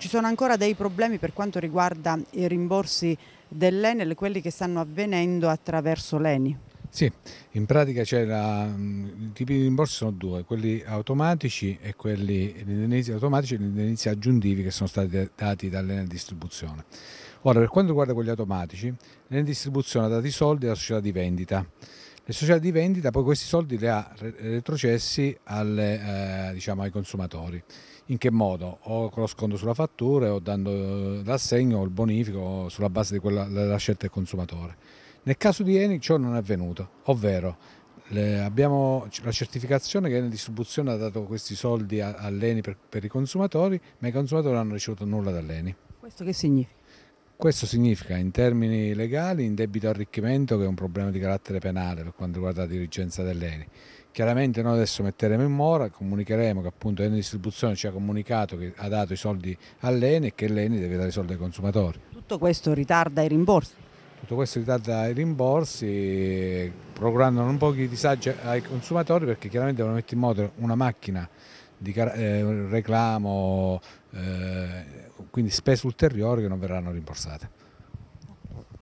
Ci sono ancora dei problemi per quanto riguarda i rimborsi dell'Enel, quelli che stanno avvenendo attraverso l'ENI. Sì, in pratica c'era, mm, i tipi di rimborsi sono due, quelli automatici e quelli gli automatici e gli indennizzi aggiuntivi che sono stati dati dall'Enel Distribuzione. Ora, per quanto riguarda quelli automatici, l'Enel Distribuzione ha dato i soldi alla società di vendita le società di vendita poi questi soldi li ha retrocessi alle, eh, diciamo, ai consumatori. In che modo? O con lo sconto sulla fattura o dando eh, l'assegno o il bonifico sulla base di quella, della scelta del consumatore. Nel caso di Eni ciò non è avvenuto, ovvero le, abbiamo la certificazione che Eni Distribuzione ha dato questi soldi all'Eni per, per i consumatori, ma i consumatori non hanno ricevuto nulla dall'Eni. Questo che significa? Questo significa in termini legali indebito arricchimento che è un problema di carattere penale per quanto riguarda la dirigenza dell'ENI. Chiaramente noi adesso metteremo in mora, comunicheremo che appunto l'ENI Distribuzione ci ha comunicato che ha dato i soldi all'ENI e che l'ENI deve dare i soldi ai consumatori. Tutto questo ritarda i rimborsi? Tutto questo ritarda i rimborsi, procurando un po' di disagi ai consumatori perché chiaramente devono mettere in moto una macchina di eh, reclamo, eh, quindi spese ulteriori che non verranno rimborsate.